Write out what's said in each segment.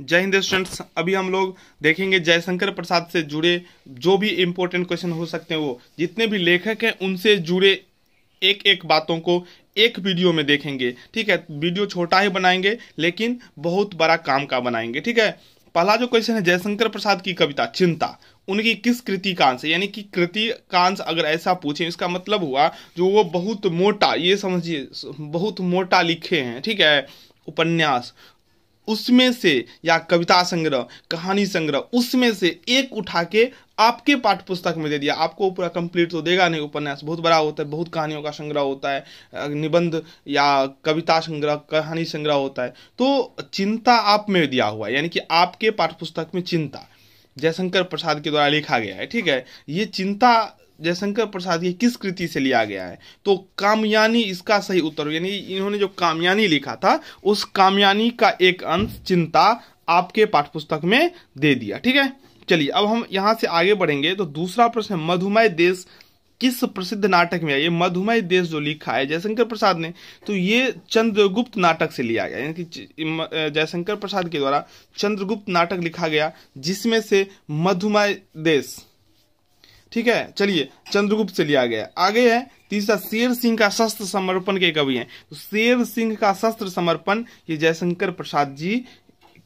जय हिंद स्टूडेंट्स अभी हम लोग देखेंगे जयशंकर प्रसाद से जुड़े जो भी इम्पोर्टेंट क्वेश्चन हो सकते हैं वो जितने भी लेखक हैं उनसे जुड़े एक एक बातों को एक वीडियो में देखेंगे ठीक है वीडियो छोटा ही बनाएंगे लेकिन बहुत बड़ा काम का बनाएंगे ठीक है पहला जो क्वेश्चन है जयशंकर प्रसाद की कविता चिंता उनकी किस कृति का यानी कि कृति का अगर ऐसा पूछे इसका मतलब हुआ जो वो बहुत मोटा ये समझिए बहुत मोटा लिखे हैं ठीक है उपन्यास उसमें से या कविता संग्रह कहानी संग्रह उसमें से एक उठा के आपके पाठ पुस्तक में दे दिया आपको पूरा कंप्लीट तो देगा नहीं उपन्यास बहुत बड़ा होता है बहुत कहानियों का संग्रह होता है निबंध या कविता संग्रह कहानी संग्रह होता है तो चिंता आप में दिया हुआ है यानी कि आपके पाठ्यपुस्तक पुस्तक में चिंता जयशंकर प्रसाद के द्वारा लिखा गया है ठीक है ये चिंता जयशंकर प्रसाद की किस कृति से लिया गया है तो कामयानी इसका सही उत्तर यानी इन्होंने जो कामयानी लिखा था उस कामयानी का एक अंश चिंता आपके पाठ्यपुस्तक में दे दिया ठीक है चलिए अब हम यहाँ से आगे बढ़ेंगे तो दूसरा प्रश्न है देश किस प्रसिद्ध नाटक में ये मधुमय देश जो लिखा है जयशंकर प्रसाद ने तो ये चंद्रगुप्त नाटक से लिया गया यानी कि जयशंकर प्रसाद के द्वारा चंद्रगुप्त नाटक लिखा गया जिसमें से मधुमय देश ठीक है चलिए चंद्रगुप्त से लिया गया आगे है तीसरा शेर सिंह का शस्त्र समर्पण के कवि हैं तो शेर सिंह का शस्त्र समर्पण ये जयशंकर प्रसाद जी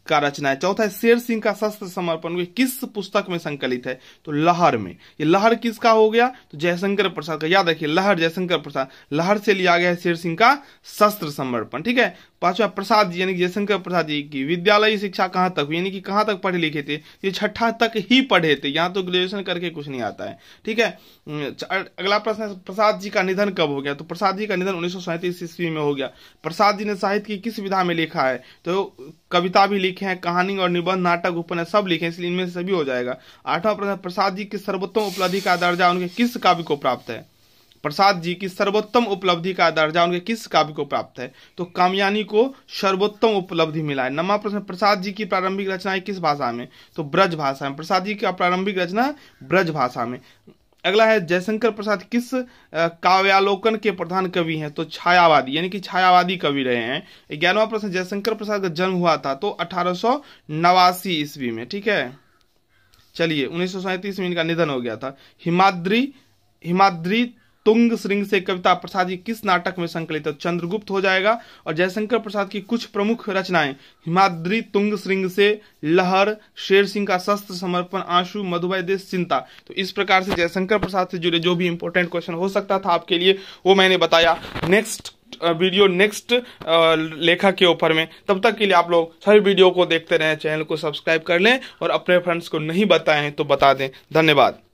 का रचना है चौथा है शेर सिंह का शस्त्र समर्पण किस पुस्तक में संकलित है तो लहर में ये लहर किसका हो गया तो जयशंकर प्रसाद का याद रखिए लहर जयशंकर प्रसाद लहर से लिया गया है शेर सिंह का शस्त्र समर्पण ठीक है पांचवा प्रसाद यानी जयशंकर प्रसाद जी की विद्यालय शिक्षा कहाँ तक यानी कि कहां तक पढ़े लिखे थे ये छठा तक ही पढ़े थे यहाँ तो ग्रेजुएशन करके कुछ नहीं आता है ठीक है अगला प्रश्न है प्रसाद जी का निधन कब हो गया तो प्रसाद जी का निधन उन्नीस ईस्वी में हो गया प्रसाद जी ने साहित्य की किस विधा में लिखा है तो कविता भी लिखी लिखे हैं कहानी और निबंध नाटक उपन्यास सब लिखे हैं इसलिए इनमें से सभी हो जाएगा आठवां प्रश्न प्रसाद जी की सर्वोत्तम उपलब्धि का दर्जा उनके किस काव्य को प्राप्त है प्रसाद जी की सर्वोत्तम उपलब्धि का दर्जा उनके किस काव्य को प्राप्त है तो कामयानी को सर्वोत्तम उपलब्धि मिला है नवा प्रश्न प्रसाद जी की प्रारंभिक रचनाएं किस भाषा में तो ब्रज भाषा में प्रसाद जी की प्रारंभिक रचना ब्रज भाषा में अगला है जयशंकर प्रसाद किस काव्यालोकन के प्रधान कवि हैं तो छायावादी यानी कि छायावादी कवि रहे हैं ग्यारहवा प्रश्न जयशंकर प्रसाद का जन्म हुआ था तो अठारह ईस्वी में ठीक है चलिए उन्नीस में इनका निधन हो गया था हिमाद्री हिमाद्री तुंग श्रृंग से कविता प्रसाद जी किस नाटक में संकलित है तो चंद्रगुप्त हो जाएगा और जयशंकर प्रसाद की कुछ प्रमुख रचनाएं हिमाद्री तुंग श्रृंग से लहर शेर सिंह का शस्त्र समर्पण आंसू मधुबाई देश चिंता तो इस प्रकार से जयशंकर प्रसाद से जुड़े जो भी इंपॉर्टेंट क्वेश्चन हो सकता था आपके लिए वो मैंने बताया नेक्स्ट वीडियो नेक्स्ट लेखक के ऊपर में तब तक के लिए आप लोग सभी वीडियो को देखते रहें चैनल को सब्सक्राइब कर लें और अपने फ्रेंड्स को नहीं बताएं तो बता दें धन्यवाद